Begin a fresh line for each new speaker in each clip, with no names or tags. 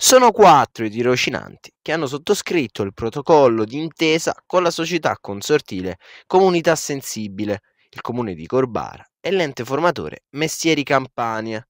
Sono quattro i tirocinanti che hanno sottoscritto il protocollo d'intesa con la società consortile Comunità Sensibile, il comune di Corbara e l'ente formatore Mestieri Campania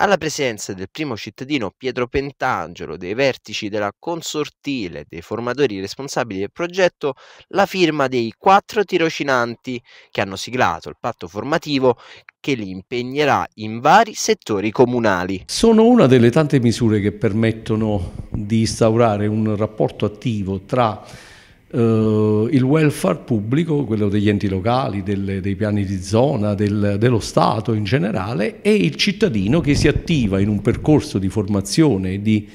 alla presenza del primo cittadino Pietro Pentangelo, dei vertici della consortile, dei formatori responsabili del progetto, la firma dei quattro tirocinanti che hanno siglato il patto formativo che li impegnerà in vari settori comunali.
Sono una delle tante misure che permettono di instaurare un rapporto attivo tra Uh, il welfare pubblico, quello degli enti locali, del, dei piani di zona, del, dello Stato in generale e il cittadino che si attiva in un percorso di formazione e di,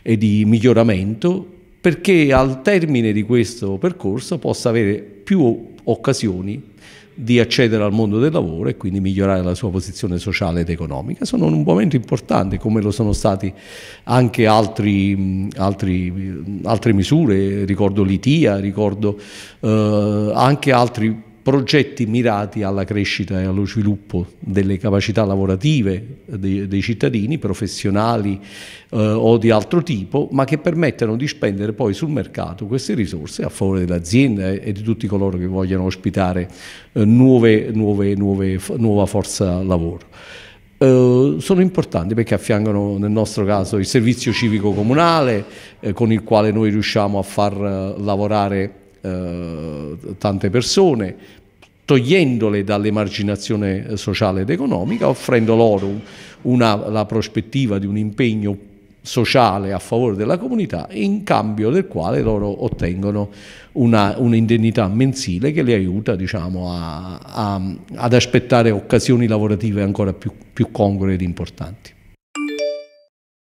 e di miglioramento perché al termine di questo percorso possa avere più occasioni di accedere al mondo del lavoro e quindi migliorare la sua posizione sociale ed economica. Sono un momento importante come lo sono stati anche altri, altri, altre misure, ricordo l'ITIA, ricordo eh, anche altri progetti mirati alla crescita e allo sviluppo delle capacità lavorative dei, dei cittadini, professionali eh, o di altro tipo, ma che permettano di spendere poi sul mercato queste risorse a favore dell'azienda e di tutti coloro che vogliono ospitare eh, nuove, nuove, nuove, nuova forza lavoro. Uh, sono importanti perché affiancano nel nostro caso il servizio civico comunale eh, con il quale noi riusciamo a far uh, lavorare eh, tante persone, togliendole dall'emarginazione eh, sociale ed economica, offrendo loro una, la prospettiva di un impegno sociale a favore della comunità in cambio del quale loro ottengono un'indennità un mensile che li aiuta diciamo, a, a, ad aspettare occasioni lavorative ancora più, più congrue ed importanti.